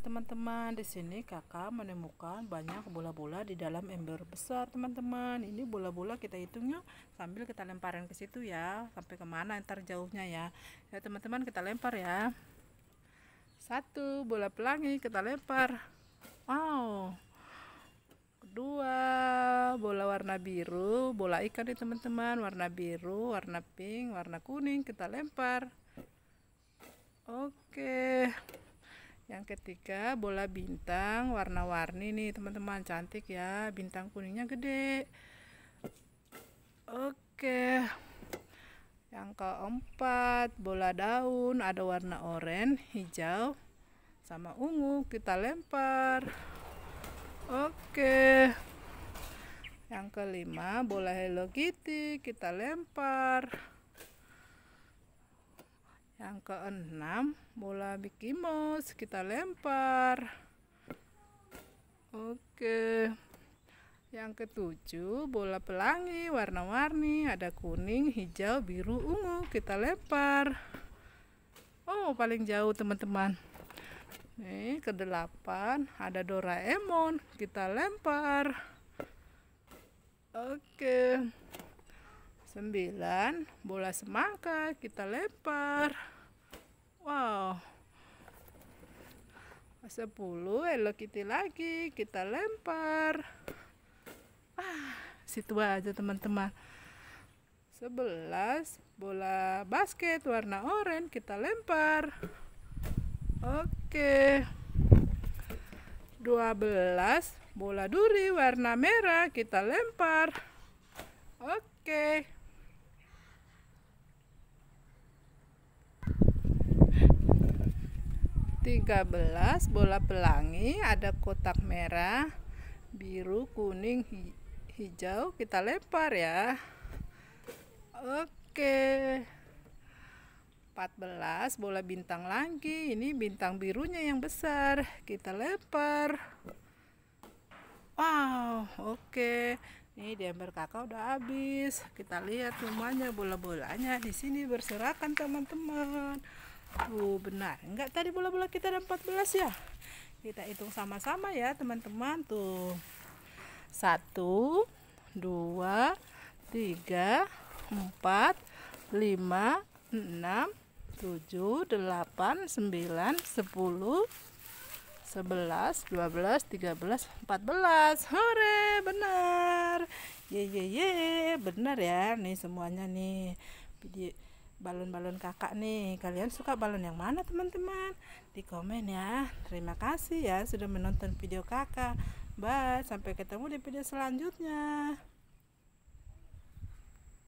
teman-teman di sini kakak menemukan banyak bola-bola di dalam ember besar teman-teman ini bola-bola kita hitungnya sambil kita lemparin ke situ ya sampai kemana ntar jauhnya ya ya teman-teman kita lempar ya satu bola pelangi kita lempar wow kedua bola warna biru bola ikan nih teman-teman warna biru warna pink warna kuning kita lempar oke okay yang ketiga bola bintang warna-warni nih teman-teman cantik ya bintang kuningnya gede oke yang keempat bola daun ada warna oranye hijau sama ungu kita lempar oke yang kelima bola Hello Kitty kita lempar yang keenam bola Mickey Mouse kita lempar oke yang ketujuh bola pelangi warna-warni ada kuning hijau biru ungu kita lempar oh paling jauh teman-teman nih kedelapan ada Doraemon kita lempar oke 9 bola semangka kita lempar wow 10 Hello Kitty lagi kita lempar ah situ aja teman-teman 11 bola basket warna oranye kita lempar oke 12 bola duri warna merah kita lempar oke 13 bola pelangi ada kotak merah biru kuning hijau kita lempar ya oke 14 bola bintang lagi ini bintang birunya yang besar kita lempar wow oke ini diambil kakak udah habis kita lihat semuanya bola-bolanya di sini berserakan teman-teman Tuh, benar. Enggak tadi bola-bola kita ada 14 ya? Kita hitung sama-sama ya, teman-teman. Tuh. 1 2 3 4 5 6 7 8 9 10 11, 12, 13, 14 Hore, benar Ye ye ye, benar ya Nih semuanya nih Video balon-balon kakak nih kalian suka balon yang mana teman-teman di komen ya terima kasih ya sudah menonton video kakak bye sampai ketemu di video selanjutnya